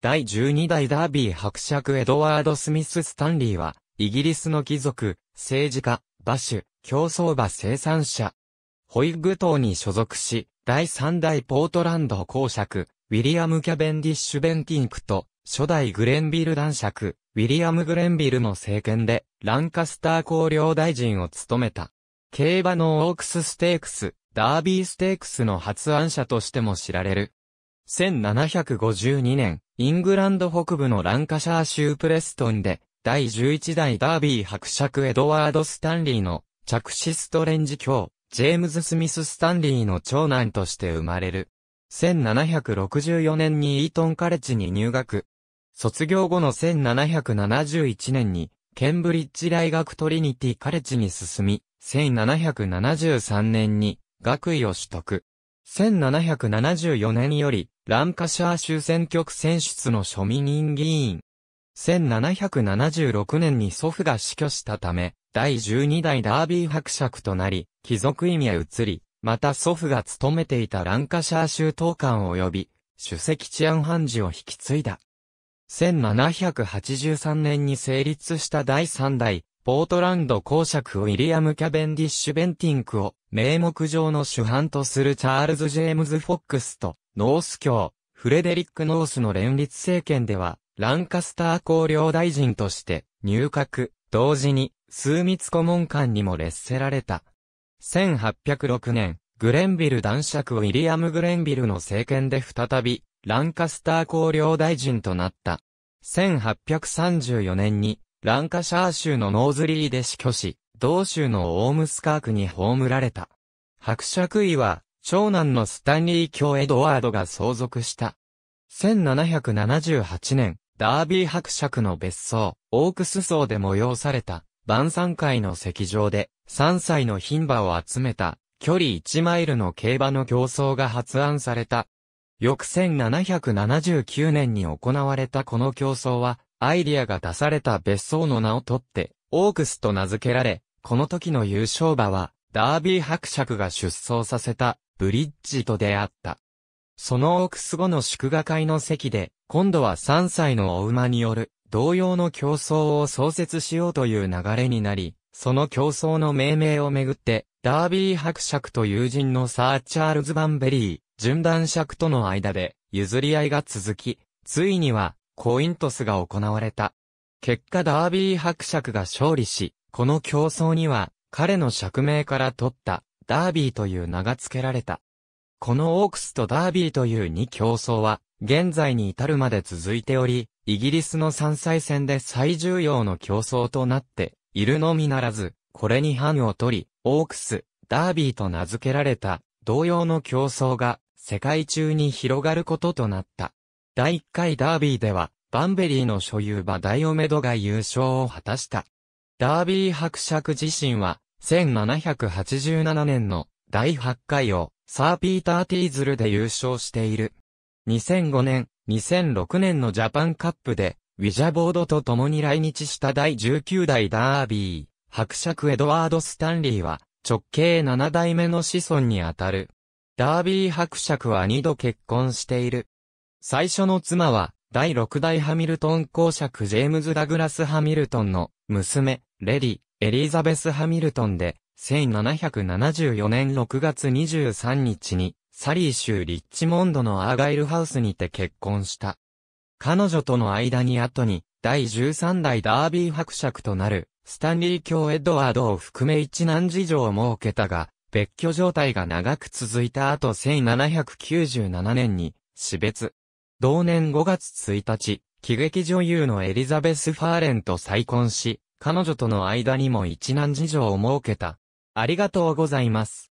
第12代ダービー伯爵エドワード・スミス・スタンリーは、イギリスの貴族、政治家、馬主、競走馬生産者、ホイッグ党に所属し、第3代ポートランド公爵、ウィリアム・キャベンディッシュ・ベンティンクと、初代グレンビル男爵、ウィリアム・グレンビルの政権で、ランカスター公領大臣を務めた。競馬のオークスステークス、ダービーステークスの発案者としても知られる。1752年、イングランド北部のランカシャー州プレストンで、第11代ダービー伯爵エドワード・スタンリーの、着死ストレンジ卿、ジェームズ・スミス・スタンリーの長男として生まれる。1764年にイートンカレッジに入学。卒業後の1771年に、ケンブリッジ大学トリニティカレッジに進み、1773年に学位を取得。1774年より、ランカシャー州選挙区選出の庶民院議員。1776年に祖父が死去したため、第12代ダービー伯爵となり、貴族意味へ移り、また祖父が勤めていたランカシャー州官を及び、主席治安判事を引き継いだ。1783年に成立した第3代、ポートランド公爵ウィリアム・キャベンディッシュ・ベンティンクを名目上の主犯とするチャールズ・ジェームズ・フォックスと、ノース教、フレデリック・ノースの連立政権では、ランカスター公領大臣として入閣、同時に、枢密顧問官にも列せられた。1806年、グレンビル男爵ウィリアム・グレンビルの政権で再び、ランカスター公領大臣となった。1834年に、ランカシャー州のノーズリーで死去し、同州のオームスカークに葬られた。伯爵位は、長男のスタンリー卿エドワードが相続した。1778年、ダービー伯爵の別荘、オークス荘で催された、晩餐会の席上で、3歳の牝馬を集めた、距離1マイルの競馬の競争が発案された。翌1779年に行われたこの競争は、アイディアが出された別荘の名を取って、オークスと名付けられ、この時の優勝馬は、ダービー伯爵が出走させた、ブリッジと出会った。そのオークス後の祝賀会の席で、今度は3歳のお馬による、同様の競争を創設しようという流れになり、その競争の命名をめぐって、ダービー伯爵と友人のサー・チャールズ・バンベリー、順男爵との間で、譲り合いが続き、ついには、コイントスが行われた。結果ダービー伯爵が勝利し、この競争には、彼の釈明から取った、ダービーという名が付けられた。このオークスとダービーという2競争は、現在に至るまで続いており、イギリスの3歳戦で最重要の競争となって、いるのみならず、これに範を取り、オークス、ダービーと名付けられた、同様の競争が、世界中に広がることとなった。第1回ダービーでは、バンベリーの所有馬ダイオメドが優勝を果たした。ダービー伯爵自身は、1787年の第8回をサーピーター・ティーズルで優勝している。2005年、2006年のジャパンカップで、ウィジャボードと共に来日した第19代ダービー、伯爵エドワード・スタンリーは、直径7代目の子孫にあたる。ダービー伯爵は2度結婚している。最初の妻は、第6代ハミルトン公爵ジェームズ・ダグラス・ハミルトンの娘、レディ、エリザベス・ハミルトンで、1774年6月23日に、サリー州リッチモンドのアーガイルハウスにて結婚した。彼女との間に後に、第13代ダービー伯爵となる、スタンリー卿エドワードを含め一男事女を設けたが、別居状態が長く続いた後1797年に、死別。同年5月1日、喜劇女優のエリザベス・ファーレンと再婚し、彼女との間にも一難事情を設けた。ありがとうございます。